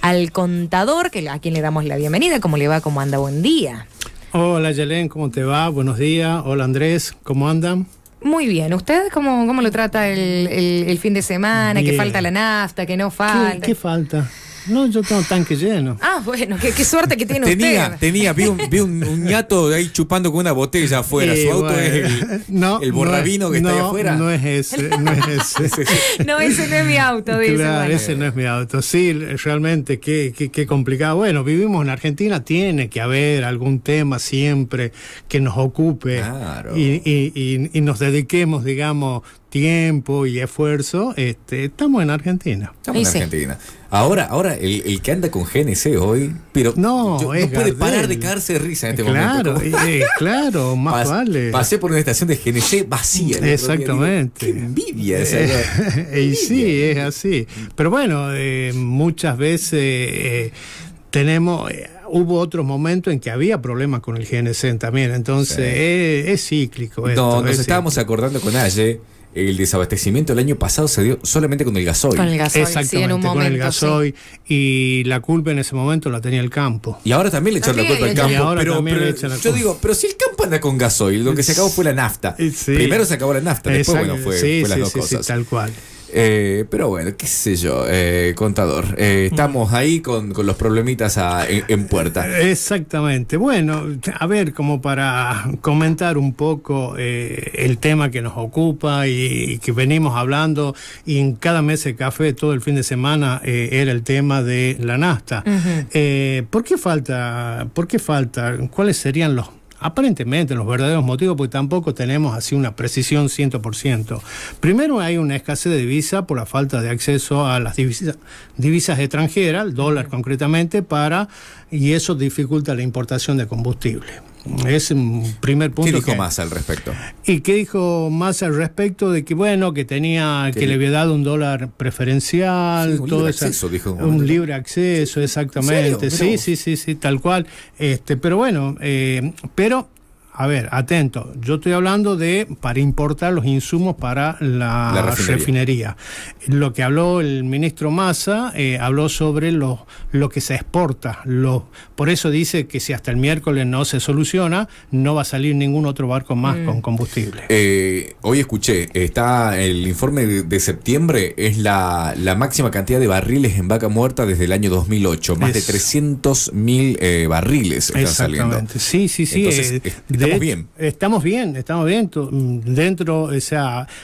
al, contador, que, a quien le damos la bienvenida. ¿Cómo le va? ¿Cómo anda? Buen día. Hola Yelén, ¿cómo te va? Buenos días. Hola Andrés, ¿cómo andan? Muy bien, ¿usted cómo, cómo lo trata el, el, fin de semana? ¿Qué ¿Que falta la nafta? ¿Que no falta? qué falta? No, yo tengo tanque lleno. Ah, bueno, qué, qué suerte que tiene tenía, usted. Tenía, vi un, vi un, un ahí chupando con una botella afuera. Su auto es el, no, el borrabino que está afuera. No es ese, no es ese. no, ese no es mi auto, dice. Claro, ese no es mi auto. Sí, realmente, qué, qué, qué complicado. Bueno, vivimos en Argentina, tiene que haber algún tema siempre que nos ocupe y, y, y, y nos dediquemos, digamos, tiempo y esfuerzo, este, estamos en Argentina. Estamos en Argentina. Ahora, ahora el, que anda con GNC hoy, pero no, puede parar de caerse de risa en este momento. Claro, eh, eh, claro, más vale. Pasé por una estación de GNC vacía. Exactamente. Qué envidia esa. Eh, y sí, es así. Pero bueno, muchas veces tenemos hubo otros momentos en que había problemas con el GNC también. Entonces, es, cíclico. no, nos estábamos acordando con Ayer el desabastecimiento el año pasado se dio solamente con el gasoil. gasoil, Exactamente, con el gasoil. Y la culpa en ese momento la tenía el campo. Y ahora también le echan la culpa al campo. pero, yo digo, pero si el campo anda con gasoil, lo que se acabó fue la nafta. Primero se acabó la nafta, después bueno, fue, fue las dos cosas. tal cual. Eh, pero bueno, qué sé yo, eh, contador. Eh, estamos ahí con, los problemitas en, puerta. Exactamente. Bueno, a ver, como para comentar un poco el tema que nos ocupa y, que venimos hablando, y en cada mes de café, todo el fin de semana, era el tema de la nasta. ¿Por qué falta? ¿Por qué falta? ¿Cuáles serían los aparentemente los verdaderos motivos, porque tampoco tenemos así una precisión 100%. Primero hay una escasez de divisas por la falta de acceso a las divisas, extranjeras, el dólar concretamente, para y eso dificulta la importación de combustible. Es un primer punto. ¿Qué dijo más al respecto? ¿Y qué dijo más al respecto de que, bueno, que tenía, que, le había dado un dólar preferencial, todo eso dijo un, libre acceso, exactamente. Sí, sí, sí, sí, tal cual. Este, pero bueno, eh, pero a ver, atento, yo estoy hablando de para importar los insumos para la, refinería. Lo que habló el ministro Massa, eh, habló sobre lo, lo que se exporta. Lo, por eso dice que si hasta el miércoles no se soluciona, no va a salir ningún otro barco más mm. con combustible. Eh, hoy escuché, está el informe de septiembre, es la, la, máxima cantidad de barriles en vaca muerta desde el año 2008, más de 300 mil eh, barriles están saliendo. Sí, sí, sí. Entonces, estamos bien. Estamos bien, estamos mm, Dentro,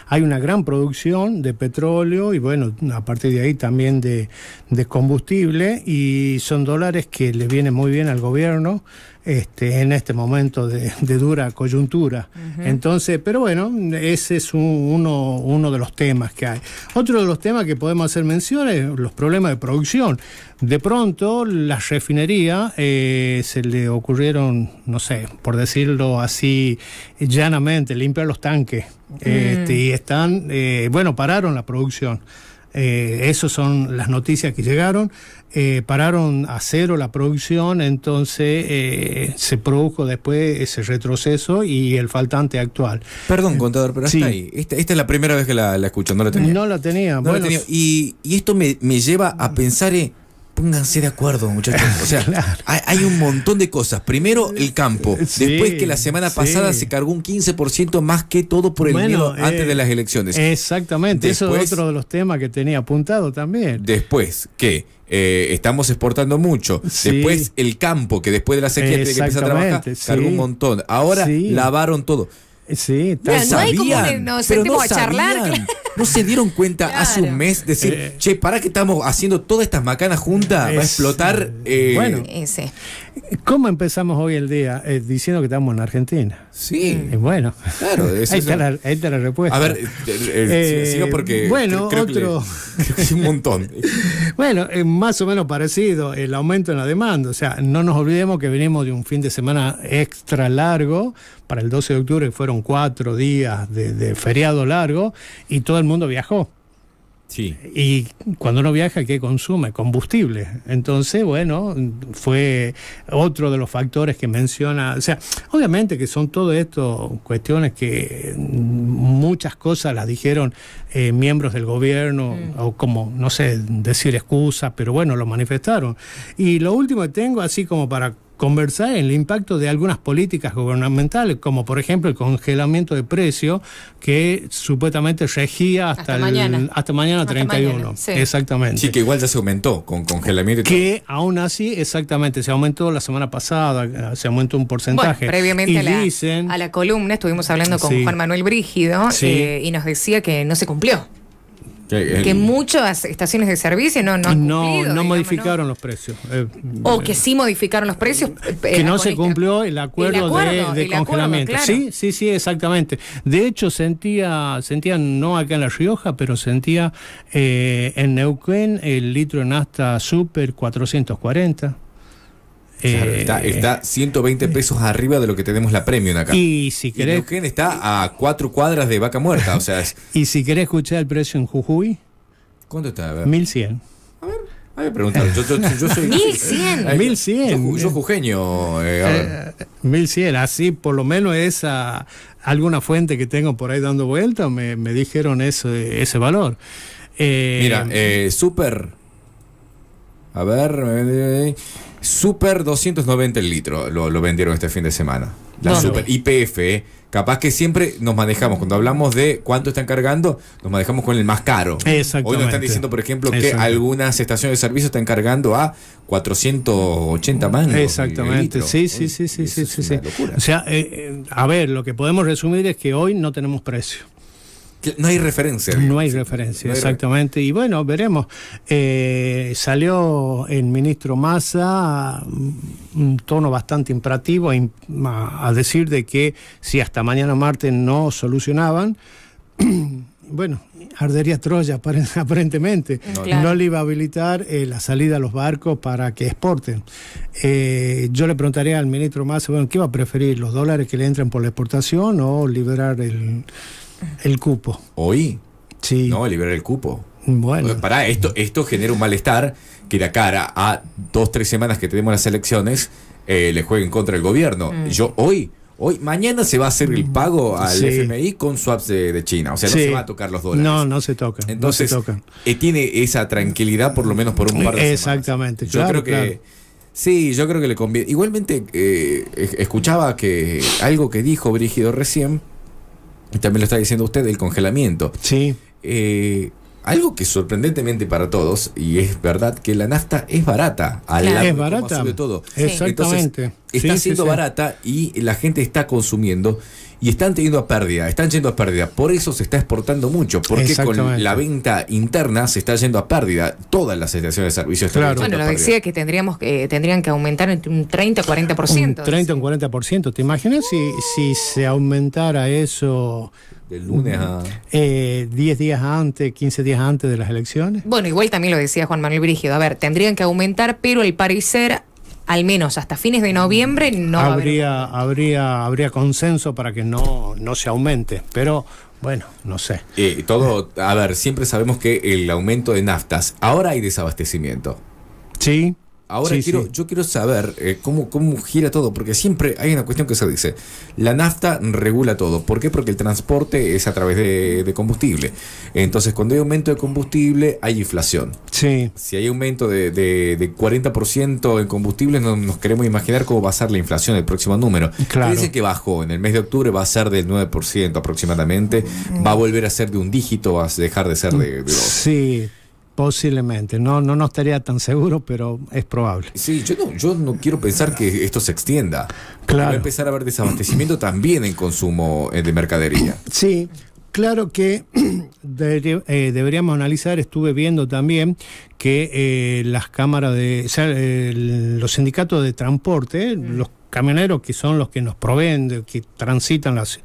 hay una gran producción de petróleo y bueno, a partir de ahí también de, de combustible y son dólares que le vienen muy bien al gobierno. Este, en este momento de, dura coyuntura. Entonces, pero bueno, ese es uno, de los temas que hay. Otro de los temas que podemos hacer mención es los problemas de producción. De pronto, las refinerías eh, se le ocurrieron, no sé, por decirlo así llanamente, limpiar los tanques. Mm. Este, y están, eh, bueno, pararon la producción. Eh, esas son las noticias que llegaron. Eh, pararon a cero la producción, entonces eh, se produjo después ese retroceso y el faltante actual. Perdón, eh, contador, pero ahí. Esta, es la primera vez que la, escucho, no la tenía. No la tenía. bueno, Y, esto me, me lleva a pensar pónganse de acuerdo, muchachos. O sea, hay, un montón de cosas. Primero, el campo. Después que la semana pasada se cargó un 15% más que todo por el antes eh, de las elecciones. Exactamente. Eso es otro de los temas que tenía apuntado también. Después que eh, estamos exportando mucho. Después el campo, que después de la sequía tiene que empezar a trabajar, cargó un montón. Ahora lavaron todo. Sí, tal no sabían, no a no se dieron cuenta hace un mes decir, eh. che, para que estamos haciendo todas estas macanas juntas, va a explotar. Eh, bueno, ese. ¿Cómo empezamos hoy el día? Eh, diciendo que estamos en Argentina. Sí. Eh, bueno, ahí, está la, respuesta. A ver, eh, sigo porque. Bueno, un montón. bueno, más o menos parecido, el aumento en la demanda. O sea, no nos olvidemos que venimos de un fin de semana extra largo. Para el 12 de octubre fueron cuatro días de feriado largo y todo el mundo viajó. Y cuando uno viaja, ¿qué consume? Combustible. Entonces, bueno, fue otro de los factores que menciona. O sea, obviamente que son todo esto cuestiones que muchas cosas las dijeron eh, miembros del gobierno, mm. o como, no sé, decir excusas, pero bueno, lo manifestaron. Y lo último que tengo, así como para conversar en el impacto de algunas políticas gubernamentales, como por ejemplo el congelamiento de precios que supuestamente regía hasta, mañana. hasta mañana 31. Exactamente. Sí, que igual ya se aumentó con congelamiento. que aún así, exactamente, se aumentó la semana pasada, se aumentó un porcentaje. previamente a, la, a la columna estuvimos hablando con Juan Manuel Brígido eh, y nos decía que no se cumplió que, muchas estaciones de servicio no no modificaron los precios eh, o que sí modificaron los precios eh, eh, que no se cumplió el acuerdo, de, congelamiento sí sí sí exactamente de hecho sentía sentía no acá en la Rioja pero sentía en Neuquén el litro en hasta super 440 eh, está, 120 eh. pesos arriba de lo que tenemos la premium acá. Y si querés. Y está a cuatro cuadras de vaca muerta. o sea, y si querés escuchar el precio en Jujuy. ¿Cuánto está? 1100. A ver. A ver, preguntar. Yo, yo, soy. 1100. 1100. Yo, jujeño. 1100. Eh, así, por lo menos esa. Alguna fuente que tengo por ahí dando vuelta me, dijeron ese, ese valor. Mira, Super a ver, Super 290 el litro lo, vendieron este fin de semana. La Super IPF, ¿eh? Capaz que siempre nos manejamos, cuando hablamos de cuánto están cargando, nos manejamos con el más caro. Exactamente. Hoy nos están diciendo, por ejemplo, que algunas estaciones de servicio están cargando a 480 más Exactamente, sí, sí, sí, sí, sí, sí. O sea, eh, eh, a ver, lo que podemos resumir es que hoy no tenemos precio. No hay referencia. No hay referencia, exactamente. y bueno, veremos. Eh, salió el ministro Massa mm, un tono bastante imperativo mm, a, decir de que si hasta mañana martes no solucionaban, bueno, ardería Troya aparentemente. Mm, no le iba a habilitar eh, la salida a los barcos para que exporten. Eh, yo le preguntaría al ministro Massa, bueno, ¿qué iba a preferir? ¿Los dólares que le entran por la exportación o liberar el el cupo. ¿Hoy? Sí. No, liberar el cupo. Bueno. Eh, Para esto, esto genera un malestar que de cara a dos, tres semanas que tenemos las elecciones, eh, le jueguen contra el gobierno. Mm. Yo hoy, hoy, mañana se va a hacer el pago mm, al FMI con swaps de, China. O sea, no se va a tocar los dólares. No, no se tocan Entonces, no se eh, tiene esa tranquilidad por lo menos por un par de Exactamente. semanas. Exactamente. Yo creo que. Sí, yo creo que le conviene. Igualmente, eh, escuchaba que algo que dijo Brígido recién también lo está diciendo usted, el congelamiento. Sí. Eh, algo que sorprendentemente para todos, y es verdad que la nafta es barata. Al es barata. Sobre todo. Exactamente. está siendo barata y la gente está consumiendo y están teniendo a pérdida, están yendo a pérdida. Por eso se está exportando mucho, porque con la venta interna se está yendo a pérdida. Todas las estaciones de servicios están claro. Bueno, lo decía que tendríamos que eh, tendrían que aumentar entre un 30 o 40%. Un 30 o 40%, ¿te imaginas si, se aumentara eso del lunes a... 10 eh, días antes, 15 días antes de las elecciones. Bueno, igual también lo decía Juan Manuel Brígido. A ver, tendrían que aumentar, pero el parecer al menos hasta fines de noviembre no habría habría habría consenso para que no no se aumente, pero bueno, no sé. Eh, todo, a ver, siempre sabemos que el aumento de naftas, ahora hay desabastecimiento. Sí, Ahora quiero, yo quiero saber eh, cómo, cómo gira todo, porque siempre hay una cuestión que se dice, la nafta regula todo. ¿Por qué? Porque el transporte es a través de, combustible. Entonces, cuando hay aumento de combustible, hay inflación. Sí. Si hay aumento de, 40% en combustible, no nos queremos imaginar cómo va a ser la inflación el próximo número. Claro. Dice que bajó, en el mes de octubre va a ser del 9% aproximadamente, va a volver a ser de un dígito, va a dejar de ser de, dos. Sí. Posiblemente, no, no, estaría tan seguro, pero es probable. Sí, yo no, yo no quiero pensar que esto se extienda. Claro. Va a empezar a haber desabastecimiento también en consumo eh, de mercadería. Sí, claro que eh, deberíamos analizar, estuve viendo también que eh, las cámaras de, o sea, los sindicatos de transporte, mm. los camioneros que son los que nos proveen, que transitan las,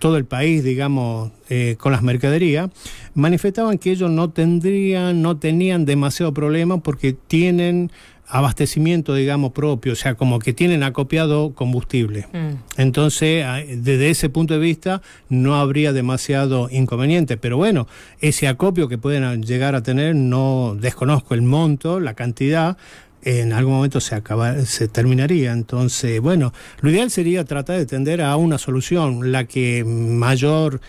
todo el país, digamos, eh, con las mercaderías, manifestaban que ellos no tendrían, no tenían demasiado problema porque tienen abastecimiento, digamos, propio, o sea, como que tienen acopiado combustible. Mm. Entonces, desde ese punto de vista, no habría demasiado inconveniente. Pero bueno, ese acopio que pueden llegar a tener, no desconozco el monto, la cantidad, en algún momento se, acaba, se terminaría. Entonces, bueno, lo ideal sería tratar de tender a una solución, la que mayor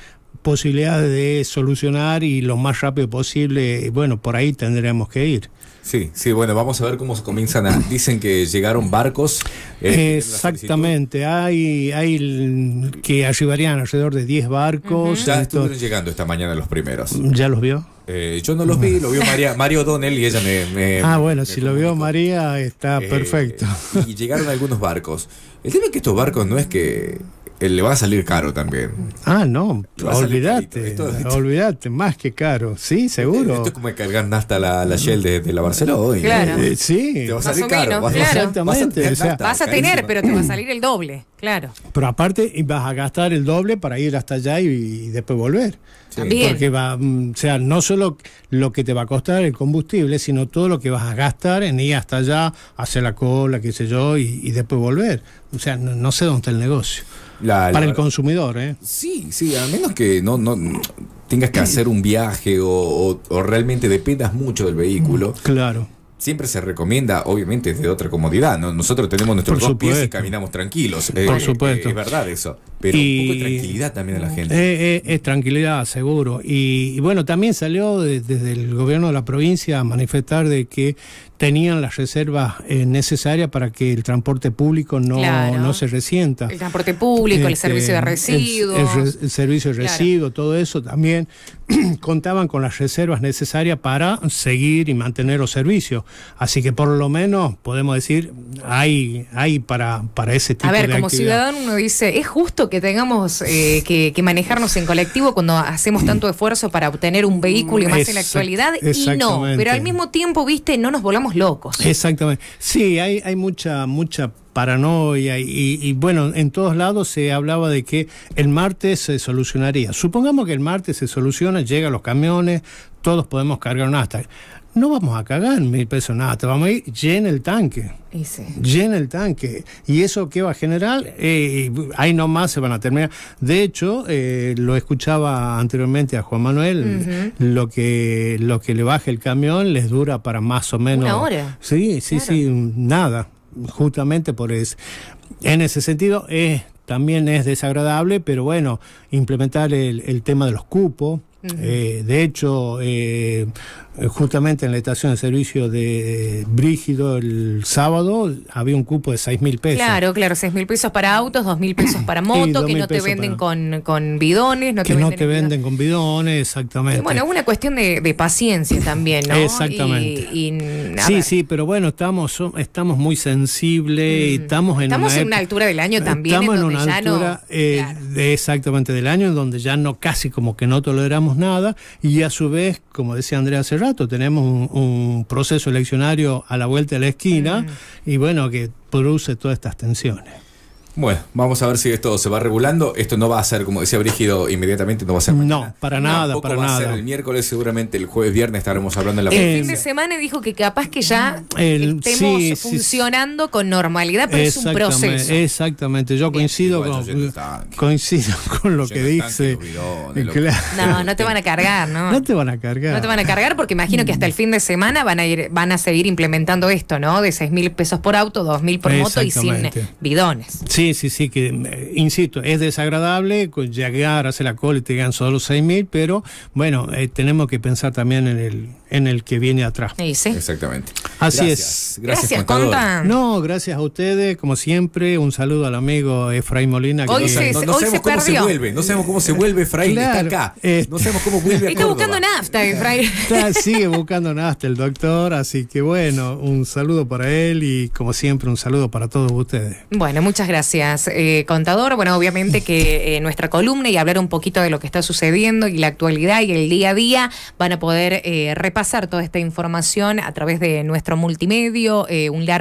posibilidades de solucionar y lo más rápido posible, bueno, por ahí tendremos que ir. Sí, sí, bueno, vamos a ver cómo se comienzan a... Dicen que llegaron barcos. Eh, Exactamente, hay, hay que arribarían alrededor de 10 barcos. Ya estuvieron llegando esta mañana los primeros. ¿Ya los vio? Eh, yo no los vi, lo vio María, Mario Donnell y ella me... ah, bueno, si lo vio María está eh, perfecto. Y llegaron algunos barcos. El tema es que estos barcos no es que le va a salir caro también. Ah, no, olvídate, olvídate, más que caro, sí, seguro. Esto es como cargar hasta la, la Shell de, la Barcelona. Claro. Eh, sí. Te va a salir caro. vas, Exactamente. Vas a, vas a tener, pero te va a salir el doble, claro. Pero aparte vas a gastar el doble para ir hasta allá y, después volver. Porque va, mm, o sea, no solo lo que te va a costar el combustible, sino todo lo que vas a gastar en ir hasta allá, hacer la cola, qué sé yo, y, después volver. O sea, no, no sé dónde está el negocio para el consumidor, ¿eh? Sí, sí, a menos que no, no tengas que hacer un viaje o realmente dependas mucho del vehículo. Claro siempre se recomienda, obviamente, desde otra comodidad. ¿no? Nosotros tenemos nuestros dos pies y caminamos tranquilos. Por eh, supuesto. Eh, es verdad eso. Pero un poco de tranquilidad también a la gente. Eh, es tranquilidad, seguro. Y, bueno, también salió desde el gobierno de la provincia a manifestar de que tenían las reservas necesarias para que el transporte público no, se resienta. El transporte público, el servicio de este, residuos. El, servicio de residuos, todo eso también contaban con las reservas necesarias para seguir y mantener los servicios. Así que por lo menos podemos decir, hay, hay para, para ese tipo de... A ver, como ciudadano uno dice, ¿es justo que tengamos eh, que, manejarnos en colectivo cuando hacemos tanto esfuerzo para obtener un vehículo más en la actualidad? Y no, pero al mismo tiempo, viste, no nos volamos locos. Exactamente. Sí, hay, hay mucha, mucha paranoia y, bueno, en todos lados se hablaba de que el martes se solucionaría. Supongamos que el martes se soluciona, llegan los camiones, todos podemos cargar un hasta No vamos a cagar mil pesos nada, vamos a ir llena el tanque. Llena el tanque. ¿Y eso que va a generar? Eh, ahí nomás se van a terminar. De hecho, eh, lo escuchaba anteriormente a Juan Manuel, lo que lo que le baje el camión les dura para más o menos... Una hora. Sí, sí, sí, nada justamente por es En ese sentido, es, también es desagradable, pero bueno, implementar el, el tema de los cupos. Eh, de hecho, eh, eh, justamente en la estación de servicio de Brígido el sábado había un cupo de seis mil pesos. Claro, claro, 6 mil pesos para autos, dos mil pesos para moto, que no te venden con, con, bidones. No que no te venden con bidones, exactamente. bueno, una cuestión de, de, paciencia también, ¿no? Exactamente. sí, sí, pero bueno, estamos, estamos muy sensibles mm. estamos en una, altura del año también. Estamos en, una altura eh, exactamente del año en donde ya no casi como que no toleramos nada y a su vez, como decía Andrea rato, tenemos un, proceso eleccionario a la vuelta de la esquina y bueno, que produce todas estas tensiones. Bueno, vamos a ver si esto se va regulando. Esto no va a ser, como decía Brígido, inmediatamente no va a ser. No, para nada, para nada. el miércoles, seguramente el jueves, viernes estaremos hablando en la. Eh, el fin de semana dijo que capaz que ya el, estemos funcionando con normalidad, pero es un proceso. Exactamente, yo coincido con coincido con lo que dice. Eh, no, no te van a cargar, ¿no? No te van a cargar. No te van a cargar porque imagino que hasta el mm. fin de semana van a ir, van a seguir implementando esto, ¿no? De 6 mil pesos por auto, 2 mil por moto y sin bidones. Sí. Sí, sí, sí, que eh, insisto, es desagradable llegar, hacer la cola y te digan solo 6.000, pero bueno, eh, tenemos que pensar también en el en el que viene atrás. Exactamente. Así es. Gracias, gracias No, gracias a ustedes, como siempre. Un saludo al amigo Efraín Molina. hoy se, no, sabemos cómo se vuelve, no sabemos cómo se vuelve Efraín, está acá. Eh, no sabemos cómo vuelve Está buscando nafta, Efraín. Está, sigue buscando nafta el doctor, así que bueno, un saludo para él y como siempre un saludo para todos ustedes. Bueno, muchas gracias, eh, contador. Bueno, obviamente que eh, nuestra columna y hablar un poquito de lo que está sucediendo y la actualidad y el día a día van a poder repartir pasar toda esta información a través de nuestro multimedio, eh, un LARP